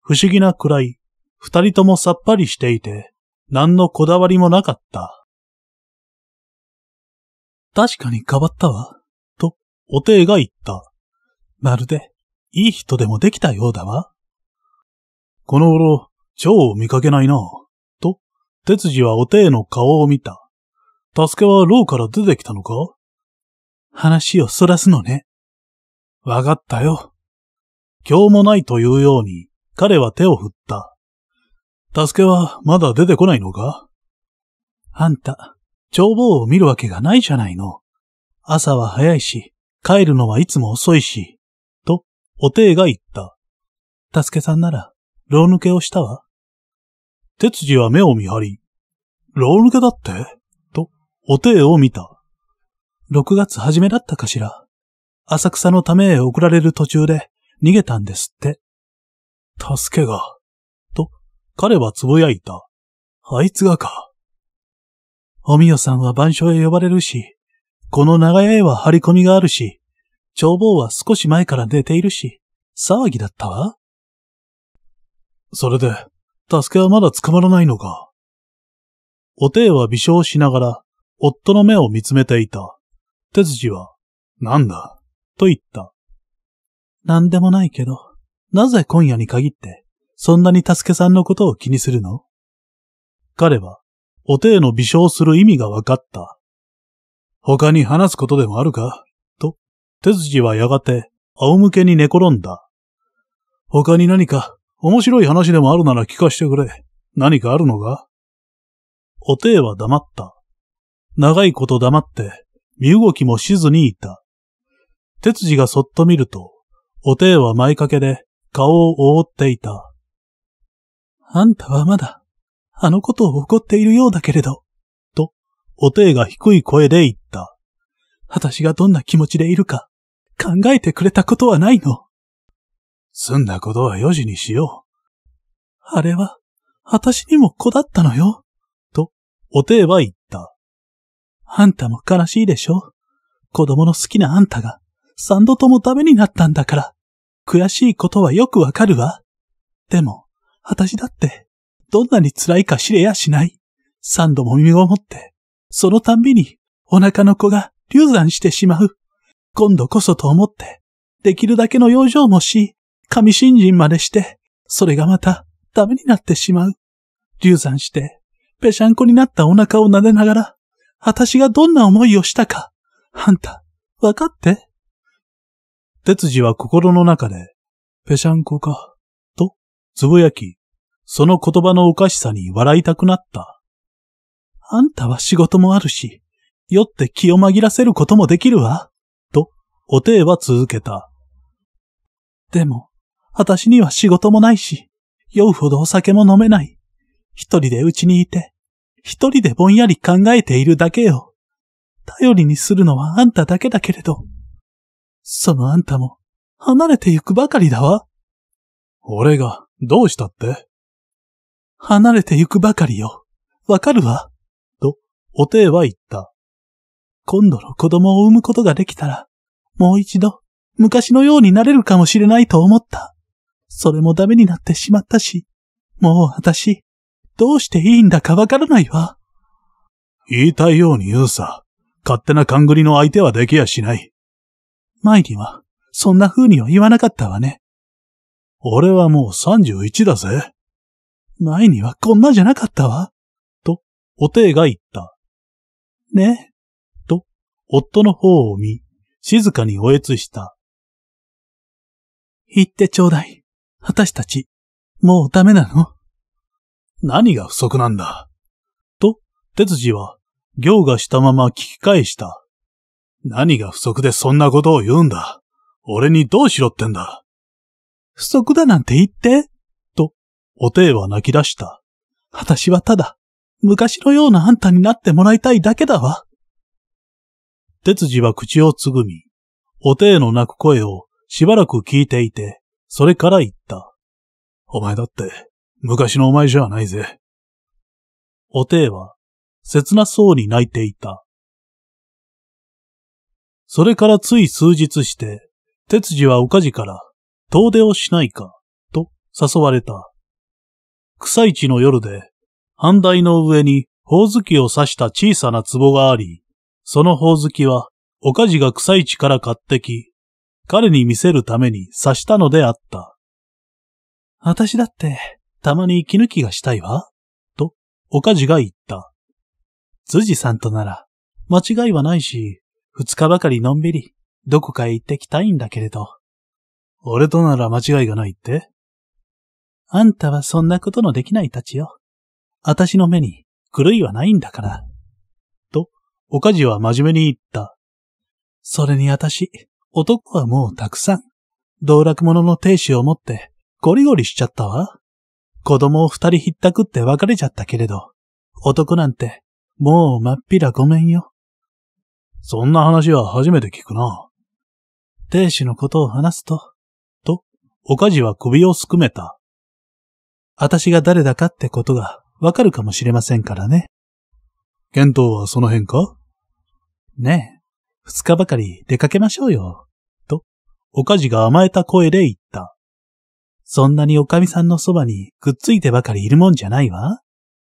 不思議なくらい、二人ともさっぱりしていて、何のこだわりもなかった。確かに変わったわ、と、おていが言った。まるで、いい人でもできたようだわ。この頃、蝶を見かけないな、と、哲次はお手への顔を見た。助けは牢から出てきたのか話をそらすのね。わかったよ。今日もないというように、彼は手を振った。助けはまだ出てこないのかあんた、帳簿を見るわけがないじゃないの。朝は早いし、帰るのはいつも遅いし。おていが言った。たすけさんなら、牢抜けをしたわ。鉄次は目を見張り、牢抜けだってと、おていを見た。六月初めだったかしら。浅草のためへ送られる途中で逃げたんですって。助けが、と、彼はつぶやいた。あいつがか。おみよさんは番所へ呼ばれるし、この長屋へは張り込みがあるし、消防は少し前から寝ているし、騒ぎだったわ。それで、助けはまだ捕まらないのか。おていは微笑しながら、夫の目を見つめていた。手筋は、なんだ、と言った。なんでもないけど、なぜ今夜に限って、そんなに助けさんのことを気にするの彼は、おていの微笑する意味がわかった。他に話すことでもあるか手筋はやがて仰向けに寝転んだ。他に何か面白い話でもあるなら聞かしてくれ。何かあるのかおてえは黙った。長いこと黙って身動きもしずにいた。手筋がそっと見ると、おてえは前掛けで顔を覆っていた。あんたはまだ、あのことを怒っているようだけれど、と、おていが低い声で言った。私がどんな気持ちでいるか、考えてくれたことはないの。済んだことは4時にしよう。あれは、私にも子だったのよ。と、おてえは言った。あんたも悲しいでしょ子供の好きなあんたが、三度ともダメになったんだから、悔しいことはよくわかるわ。でも、私だって、どんなに辛いか知れやしない。三度も身をもって、そのたんびに、お腹の子が流産してしまう。今度こそと思って、できるだけの養生もし、神信心までして、それがまた、ダメになってしまう。流産して、ぺしゃんこになったお腹を撫でながら、私がどんな思いをしたか、あんた、わかって哲次は心の中で、ぺしゃんこか、と、つぶやき、その言葉のおかしさに笑いたくなった。あんたは仕事もあるし、酔って気を紛らせることもできるわ。おていは続けた。でも、私には仕事もないし、酔うほどお酒も飲めない。一人で家にいて、一人でぼんやり考えているだけよ。頼りにするのはあんただけだけれど。そのあんたも、離れてゆくばかりだわ。俺が、どうしたって離れてゆくばかりよ。わかるわ。と、おていは言った。今度の子供を産むことができたら、もう一度、昔のようになれるかもしれないと思った。それもダメになってしまったし、もう私、どうしていいんだかわからないわ。言いたいように言うさ。勝手な勘繰りの相手はできやしない。前には、そんな風には言わなかったわね。俺はもう31だぜ。前にはこんなじゃなかったわ。と、おていが言った。ね。と、夫の方を見、静かにおえつした。言ってちょうだい。私たち、もうダメなの何が不足なんだ。と、哲次は、行がしたまま聞き返した。何が不足でそんなことを言うんだ。俺にどうしろってんだ。不足だなんて言って、と、おていは泣き出した。私はただ、昔のようなあんたになってもらいたいだけだわ。鉄次は口をつぐみ、お手への泣く声をしばらく聞いていて、それから言った。お前だって、昔のお前じゃないぜ。お手は、切なそうに泣いていた。それからつい数日して、鉄次はおかじから、遠出をしないか、と誘われた。草市の夜で、半台の上にほおずきを刺した小さな壺があり、そのほおずきは、おかじがい地から買ってき、彼に見せるために刺したのであった。私だって、たまに息抜きがしたいわ。と、おかじが言った。辻さんとなら、間違いはないし、二日ばかりのんびり、どこかへ行ってきたいんだけれど。俺となら間違いがないってあんたはそんなことのできないたちよ。あたしの目に狂いはないんだから。おかじは真面目に言った。それに私、男はもうたくさん、道楽者の亭主を持ってゴリゴリしちゃったわ。子供を二人ひったくって別れちゃったけれど、男なんてもうまっぴらごめんよ。そんな話は初めて聞くな。亭主のことを話すと、と、おかじは首をすくめた。私が誰だかってことがわかるかもしれませんからね。剣道はその辺かねえ、二日ばかり出かけましょうよ。と、おかじが甘えた声で言った。そんなにおかみさんのそばにくっついてばかりいるもんじゃないわ。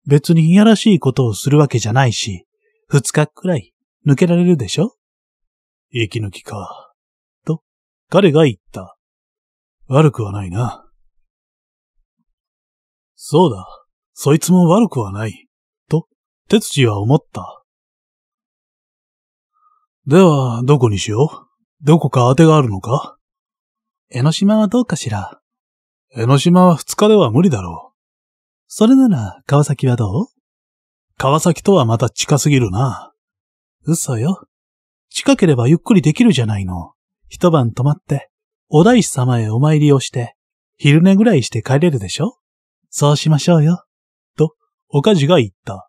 別にいやらしいことをするわけじゃないし、二日くらい抜けられるでしょ息抜きか。と、彼が言った。悪くはないな。そうだ、そいつも悪くはない。鉄地は思った。では、どこにしようどこか当てがあるのか江ノ島はどうかしら江ノ島は二日では無理だろう。それなら、川崎はどう川崎とはまた近すぎるな。嘘よ。近ければゆっくりできるじゃないの。一晩泊まって、お大師様へお参りをして、昼寝ぐらいして帰れるでしょそうしましょうよ。と、おかじが言った。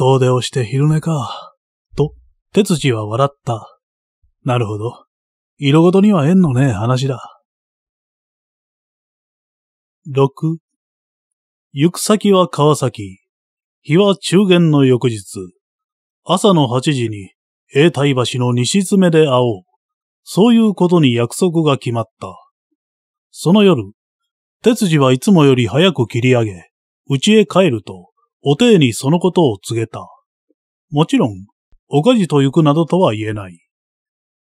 遠出をして昼寝か。と、鉄次は笑った。なるほど。色ごとには縁のねえ話だ。6. 行く先は川崎。日は中元の翌日。朝の8時に、永代橋の西詰で会おう。そういうことに約束が決まった。その夜、鉄次はいつもより早く切り上げ、家へ帰ると、おていにそのことを告げた。もちろん、おかじと行くなどとは言えない。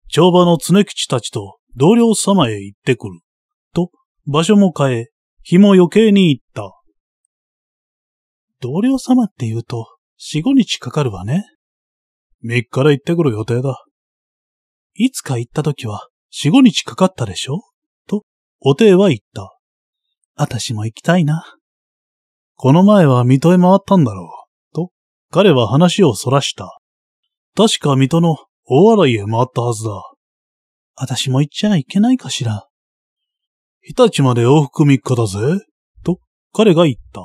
帳場の常吉たちと同僚様へ行ってくる。と、場所も変え、日も余計に行った。同僚様って言うと、四五日かかるわね。三日で行ってくる予定だ。いつか行った時は、四五日かかったでしょと、おていは言った。あたしも行きたいな。この前は水戸へ回ったんだろう。と、彼は話をそらした。確か水戸の大洗へ回ったはずだ。私も行っちゃいけないかしら。日立まで往復三日だぜ。と、彼が言った。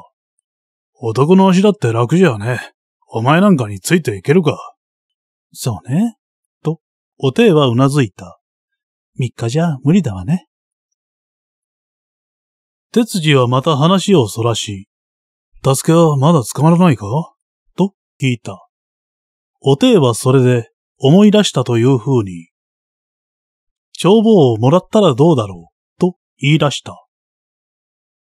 男の足だって楽じゃね。お前なんかについていけるか。そうね。と、お手はうなずいた。三日じゃ無理だわね。鉄次はまた話をそらし、助けはまだ捕まらないかと聞いた。おていはそれで思い出したという風に、帳簿をもらったらどうだろうと言い出した。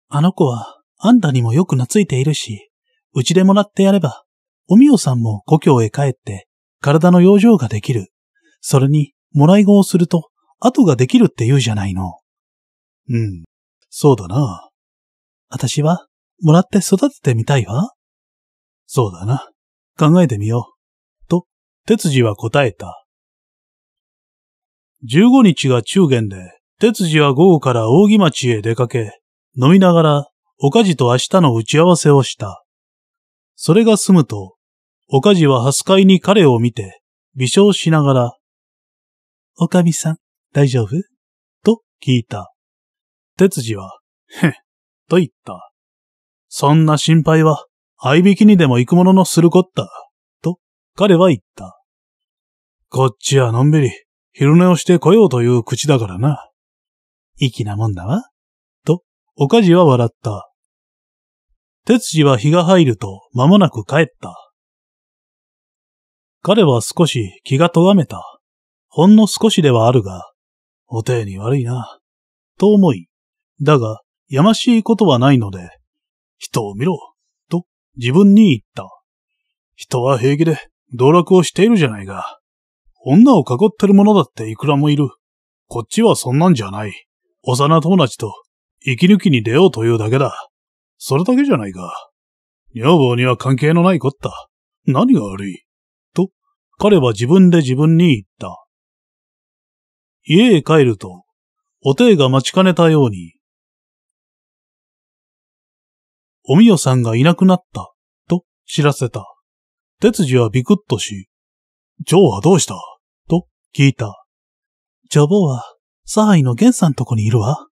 あの子はあんたにもよく懐いているし、うちでもらってやれば、おみおさんも故郷へ帰って体の養生ができる。それに、もらい子をすると、後ができるって言うじゃないの。うん、そうだな。私は、もらって育ててみたいわ。そうだな。考えてみよう。と、鉄次は答えた。15日が中元で、鉄次は午後から扇町へ出かけ、飲みながら、おかじと明日の打ち合わせをした。それが済むと、おかじはハスカイに彼を見て、微笑しながら、おかみさん、大丈夫と聞いた。鉄次は、へん、と言った。そんな心配は、合いびきにでも行くもののするこった、と彼は言った。こっちはのんびり、昼寝をしてこようという口だからな。粋なもんだわ。と、おかじは笑った。鉄次は日が入ると間もなく帰った。彼は少し気が咎めた。ほんの少しではあるが、お手に悪いな。と思い、だが、やましいことはないので、人を見ろ、と自分に言った。人は平気で道楽をしているじゃないが、女を囲ってる者だっていくらもいる。こっちはそんなんじゃない。幼友達と息抜きに出ようというだけだ。それだけじゃないか。女房には関係のないこった。何が悪いと、彼は自分で自分に言った。家へ帰ると、お手が待ちかねたように、おみよさんがいなくなった、と知らせた。哲次はビクッとし、ジョーはどうしたと聞いた。ジョボは、サハイのゲンさんとこにいるわ。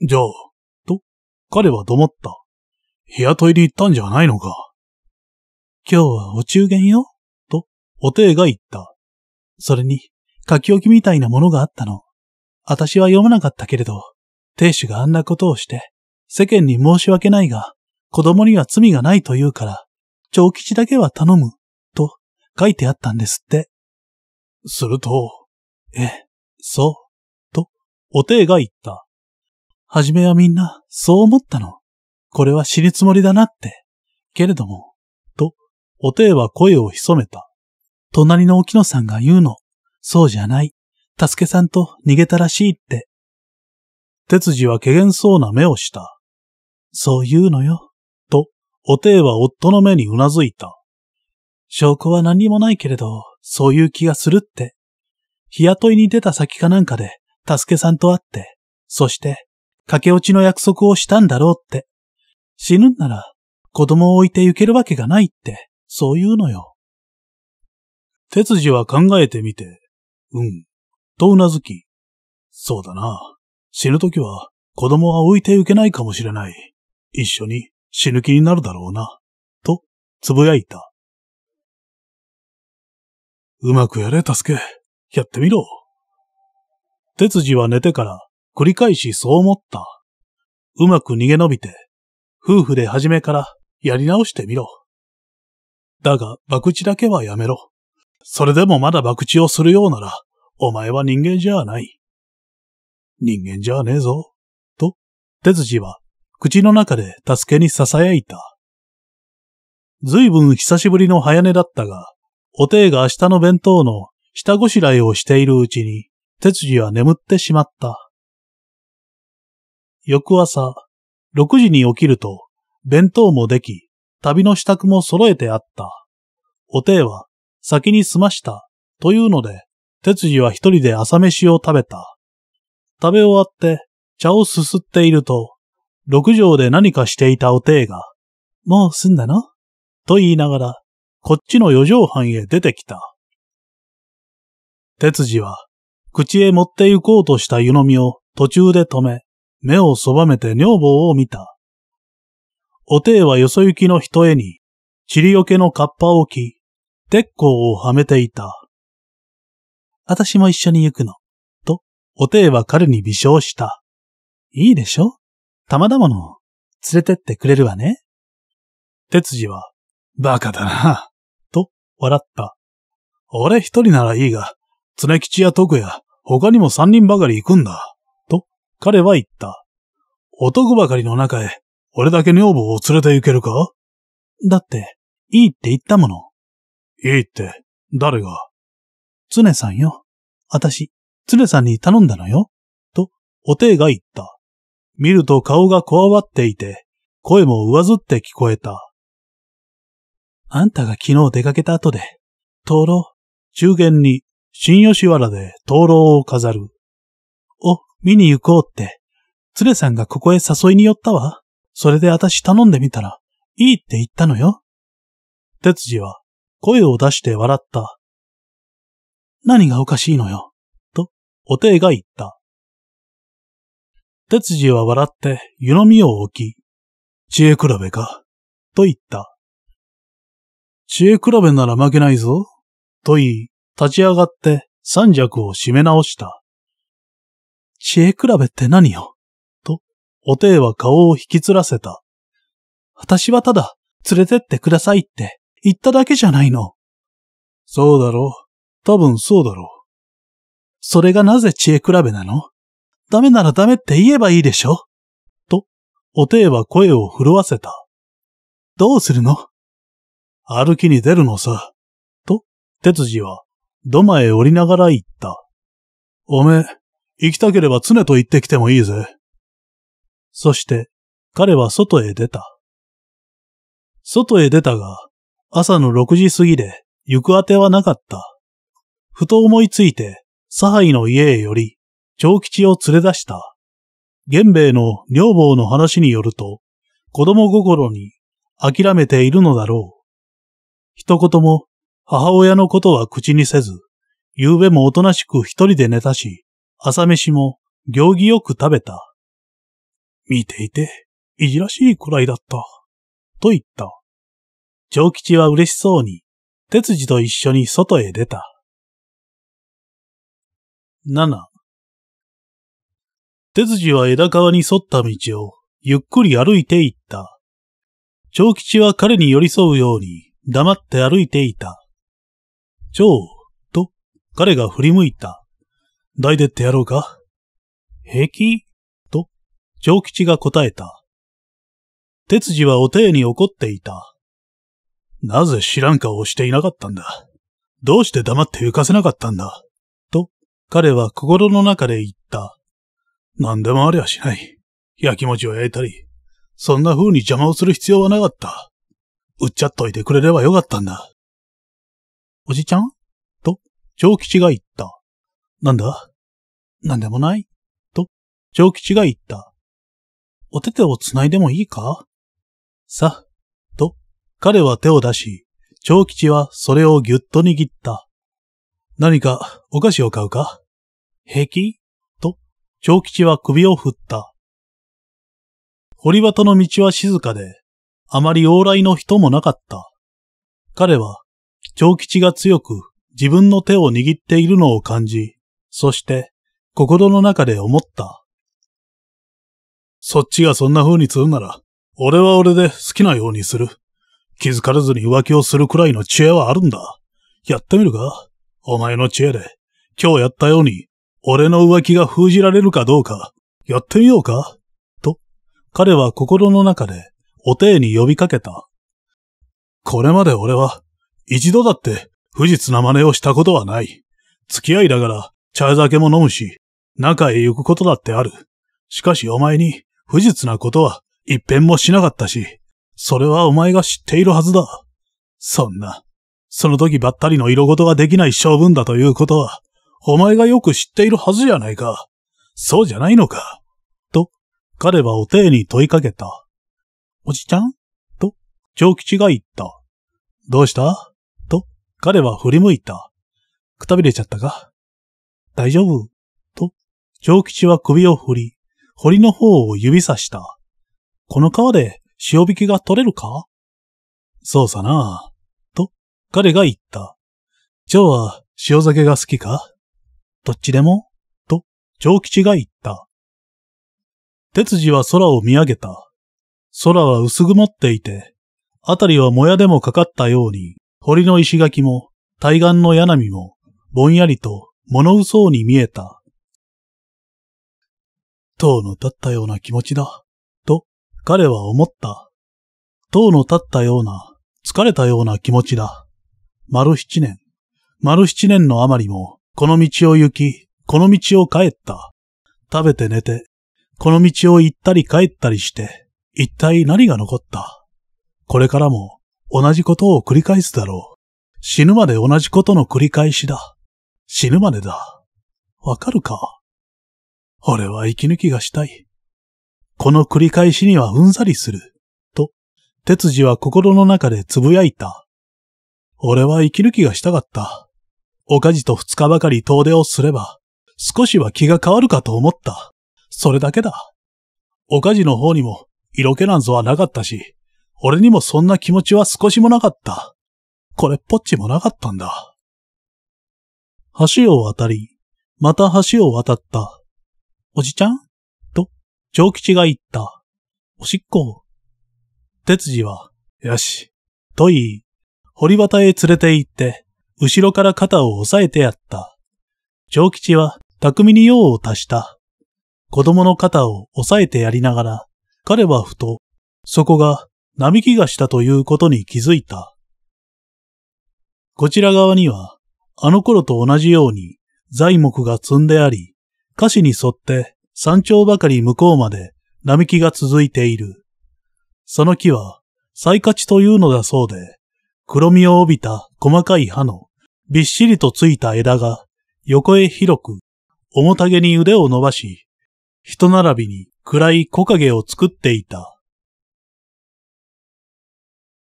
じゃあ、と、彼はどもった。日雇いに行ったんじゃないのか。今日はお中元よ、と、お手が言った。それに、書き置きみたいなものがあったの。私は読まなかったけれど、亭主があんなことをして、世間に申し訳ないが、子供には罪がないと言うから、長吉だけは頼む、と書いてあったんですって。すると、え、そう、と、おてが言った。はじめはみんな、そう思ったの。これは死ぬつもりだなって。けれども、と、おては声を潜めた。隣のおきのさんが言うの。そうじゃない。たすけさんと逃げたらしいって。哲次はけげんそうな目をした。そう言うのよ。おていは夫の目にうなずいた。証拠は何もないけれど、そういう気がするって。日雇いに出た先かなんかで、助けさんと会って、そして、駆け落ちの約束をしたんだろうって。死ぬんなら、子供を置いて行けるわけがないって、そう言うのよ。哲司は考えてみて、うん、と頷き、そうだな。死ぬ時は、子供は置いて行けないかもしれない。一緒に、死ぬ気になるだろうな、と、つぶやいた。うまくやれ、助け。やってみろ。鉄次は寝てから、繰り返しそう思った。うまく逃げ延びて、夫婦で初めからやり直してみろ。だが、博打だけはやめろ。それでもまだ博打をするようなら、お前は人間じゃない。人間じゃねえぞ。と、鉄次は口の中で助けに囁いた。ずいぶん久しぶりの早寝だったが、おていが明日の弁当の下ごしらえをしているうちに、哲次は眠ってしまった。翌朝、六時に起きると、弁当もでき、旅の支度も揃えてあった。おていは、先に済ました、というので、哲次は一人で朝飯を食べた。食べ終わって、茶をすすっていると、六畳で何かしていたお手が、もう済んだのと言いながら、こっちの四畳半へ出てきた。哲次は、口へ持って行こうとした湯飲みを途中で止め、目をそばめて女房を見た。お手はよそ行きの人へに、りよけのカッパを着、鉄鋼をはめていた。私も一緒に行くの、と、お手は彼に微笑した。いいでしょたまだもの、連れてってくれるわね。鉄次は、バカだな、と笑った。俺一人ならいいが、常吉や徳や、他にも三人ばかり行くんだ、と彼は言った。男ばかりの中へ、俺だけ女房を連れて行けるかだって、いいって言ったもの。いいって、誰が常さんよ。あたし、常さんに頼んだのよ。と、お手が言った。見ると顔がこわばっていて、声も上ずって聞こえた。あんたが昨日出かけた後で、灯籠、中元に新吉原で灯籠を飾る。お、見に行こうって、つれさんがここへ誘いに寄ったわ。それで私頼んでみたら、いいって言ったのよ。哲次は声を出して笑った。何がおかしいのよ、と、お手が言った。哲次は笑って湯飲みを置き、知恵比べか、と言った。知恵比べなら負けないぞ、と言い、立ち上がって三尺を締め直した。知恵比べって何よと、お手は顔を引きつらせた。私はただ、連れてってくださいって言っただけじゃないの。そうだろう。多分そうだろう。それがなぜ知恵比べなのダメならダメって言えばいいでしょと、おていは声を震わせた。どうするの歩きに出るのさ。と、鉄次は、土間へ降りながら言った。おめえ、行きたければ常と行ってきてもいいぜ。そして、彼は外へ出た。外へ出たが、朝の六時過ぎで行く当てはなかった。ふと思いついて、サハイの家へ寄り、長吉を連れ出した。玄兵衛の女房の話によると、子供心に諦めているのだろう。一言も母親のことは口にせず、夕べもおとなしく一人で寝たし、朝飯も行儀よく食べた。見ていて、いじらしいくらいだった。と言った。長吉は嬉しそうに、鉄次と一緒に外へ出た。七、鉄次は枝川に沿った道を、ゆっくり歩いていった。長吉は彼に寄り添うように、黙って歩いていた。長、と、彼が振り向いた。抱いてってやろうか平気と、長吉が答えた。鉄次はお手に怒っていた。なぜ知らん顔をしていなかったんだ。どうして黙って行かせなかったんだ。と、彼は心の中で言っ何でもありゃしない。焼き餅を焼いたり、そんな風に邪魔をする必要はなかった。売っちゃっといてくれればよかったんだ。おじちゃんと、長吉が言った。なんだ何でもないと、長吉が言った。お手手をつないでもいいかさ、と、彼は手を出し、長吉はそれをぎゅっと握った。何かお菓子を買うか平気長吉は首を振った。堀端の道は静かで、あまり往来の人もなかった。彼は、長吉が強く自分の手を握っているのを感じ、そして心の中で思った。そっちがそんな風にするなら、俺は俺で好きなようにする。気づかれずに浮気をするくらいの知恵はあるんだ。やってみるかお前の知恵で、今日やったように俺の浮気が封じられるかどうか、やってみようかと、彼は心の中で、お手に呼びかけた。これまで俺は、一度だって、不実な真似をしたことはない。付き合いだから、茶酒も飲むし、中へ行くことだってある。しかしお前に、不実なことは、一遍もしなかったし、それはお前が知っているはずだ。そんな、その時ばったりの色事ができない性分だということは、お前がよく知っているはずじゃないか。そうじゃないのか。と、彼はお手に問いかけた。おじちゃんと、長吉が言った。どうしたと、彼は振り向いた。くたびれちゃったか大丈夫と、長吉は首を振り、堀の方を指さした。この川で潮引きが取れるかそうさなと、彼が言った。蝶は塩酒が好きかどっちでもと、長吉が言った。哲次は空を見上げた。空は薄曇っていて、あたりはもやでもかかったように、堀の石垣も、対岸の柳も、ぼんやりと物うそうに見えた。塔の立ったような気持ちだ、と彼は思った。塔の立ったような、疲れたような気持ちだ。丸七年、丸七年のあまりも、この道を行き、この道を帰った。食べて寝て、この道を行ったり帰ったりして、一体何が残ったこれからも同じことを繰り返すだろう。死ぬまで同じことの繰り返しだ。死ぬまでだ。わかるか俺は息抜きがしたい。この繰り返しにはうんざりする。と、鉄次は心の中で呟いた。俺は息抜きがしたかった。おかじと二日ばかり遠出をすれば、少しは気が変わるかと思った。それだけだ。おかじの方にも色気なんぞはなかったし、俺にもそんな気持ちは少しもなかった。これっぽっちもなかったんだ。橋を渡り、また橋を渡った。おじちゃんと、長吉が言った。おしっこ。鉄次は、よし、と言い、堀端へ連れて行って、後ろから肩を押さえてやった。長吉は巧みに用を足した。子供の肩を押さえてやりながら、彼はふと、そこが並木がしたということに気づいた。こちら側には、あの頃と同じように材木が積んであり、歌詞に沿って山頂ばかり向こうまで並木が続いている。その木は、最価値というのだそうで、黒みを帯びた細かい葉のびっしりとついた枝が横へ広く、重たげに腕を伸ばし、人並びに暗い木陰を作っていた。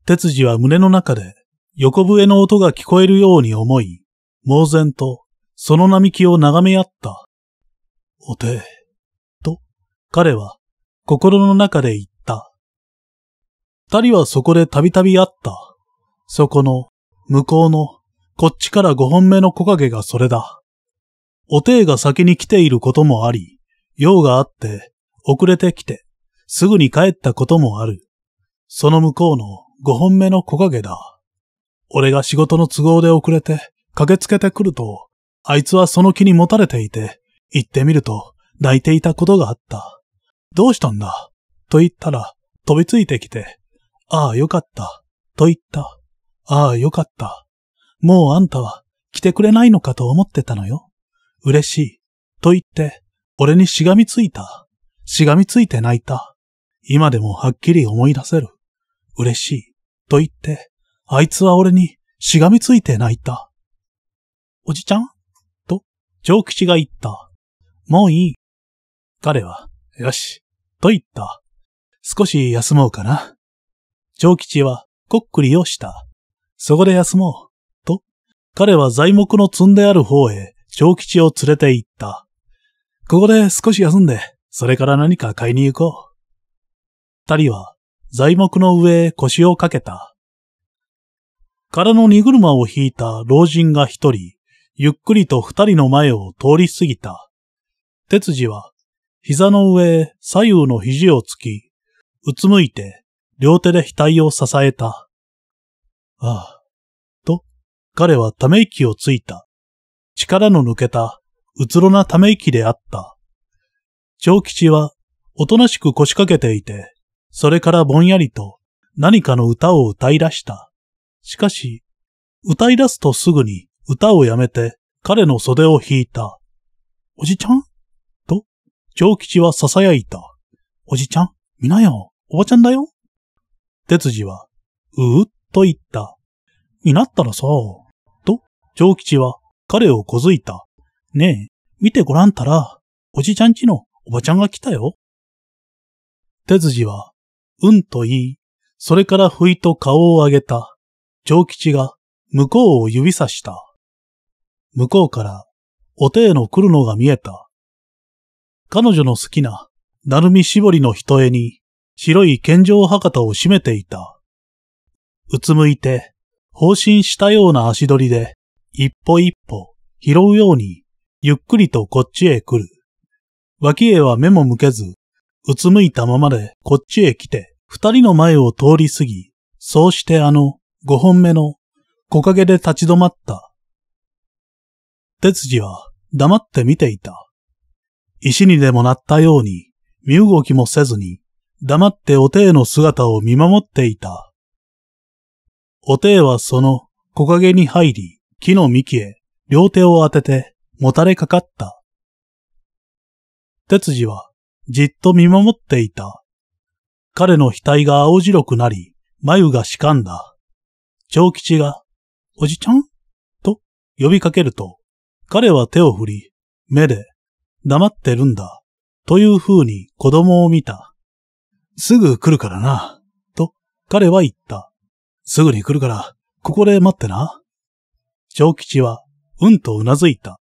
鉄次は胸の中で横笛の音が聞こえるように思い、猛然とその並木を眺め合った。おて、と彼は心の中で言った。二人はそこでたびたび会った。そこの向こうのこっちから五本目の木陰がそれだ。お手が先に来ていることもあり、用があって、遅れてきて、すぐに帰ったこともある。その向こうの五本目の木陰だ。俺が仕事の都合で遅れて、駆けつけてくると、あいつはその気に持たれていて、行ってみると、泣いていたことがあった。どうしたんだと言ったら、飛びついてきて、ああよかった、と言った。ああよかった、もうあんたは来てくれないのかと思ってたのよ。嬉しい。と言って、俺にしがみついた。しがみついて泣いた。今でもはっきり思い出せる。嬉しい。と言って、あいつは俺にしがみついて泣いた。おじちゃんと、長吉が言った。もういい。彼は、よし。と言った。少し休もうかな。長吉は、こっくりをした。そこで休もう。彼は材木の積んである方へ、小吉を連れて行った。ここで少し休んで、それから何か買いに行こう。二人は、材木の上へ腰をかけた。空の荷車を引いた老人が一人、ゆっくりと二人の前を通り過ぎた。鉄次は、膝の上へ左右の肘をつき、うつむいて、両手で額を支えた。ああ、彼はため息をついた。力の抜けた、うつろなため息であった。長吉は、おとなしく腰掛けていて、それからぼんやりと何かの歌を歌い出した。しかし、歌い出すとすぐに歌をやめて彼の袖を引いた。おじちゃんと、長吉は囁いた。おじちゃん、皆なよ、おばちゃんだよ。哲次は、うーっと言った。になったらさ、長吉は彼をこづいた。ねえ、見てごらんたら、おじちゃんちのおばちゃんが来たよ。手次は、うんと言い、それからふいと顔を上げた。長吉が向こうを指さした。向こうから、お手への来るのが見えた。彼女の好きな、なるみぼりの人絵に、白い健常博多を締めていた。うつむいて、放心したような足取りで、一歩一歩拾うようにゆっくりとこっちへ来る。脇へは目も向けず、うつむいたままでこっちへ来て、二人の前を通り過ぎ、そうしてあの五本目の木陰で立ち止まった。鉄次は黙って見ていた。石にでもなったように、身動きもせずに、黙っておていの姿を見守っていた。おていはその木陰に入り、木の幹へ両手を当ててもたれかかった。鉄次はじっと見守っていた。彼の額が青白くなり、眉がしかんだ。長吉が、おじちゃんと呼びかけると、彼は手を振り、目で、黙ってるんだ、という風に子供を見た。すぐ来るからな、と彼は言った。すぐに来るから、ここで待ってな。小吉は、うんとうなずいた。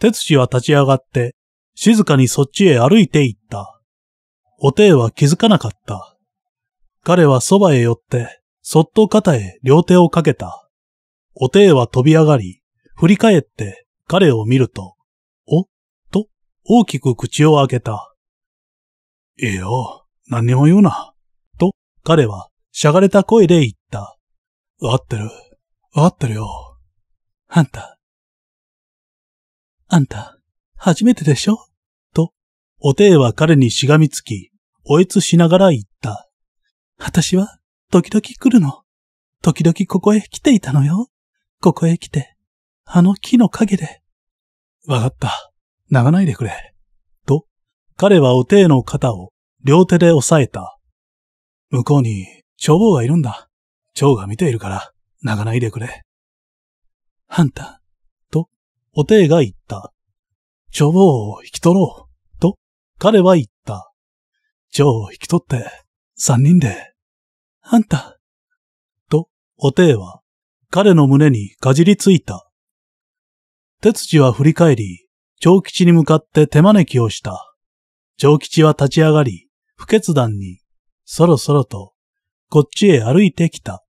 鉄氏は立ち上がって、静かにそっちへ歩いて行った。おていは気づかなかった。彼はそばへ寄って、そっと肩へ両手をかけた。おていは飛び上がり、振り返って彼を見ると、おと大きく口を開けた。ええよ、何も言うな。と彼はしゃがれた声で言った。合ってる。わかってるよ。あんた。あんた、初めてでしょと、おていは彼にしがみつき、おえつしながら言った。私は、時々来るの。時々ここへ来ていたのよ。ここへ来て、あの木の陰で。わかった。泣かないでくれ。と、彼はおていの肩を両手で押さえた。向こうに、蝶々がいるんだ。蝶が見ているから。泣かないでくれ。あんた、と、おていが言った。ちょぼを引き取ろう、と、彼は言った。ちょを引き取って、三人で。あんた、と、おていは、彼の胸にかじりついた。鉄地は振り返り、長吉に向かって手招きをした。長吉は立ち上がり、不決断に、そろそろと、こっちへ歩いてきた。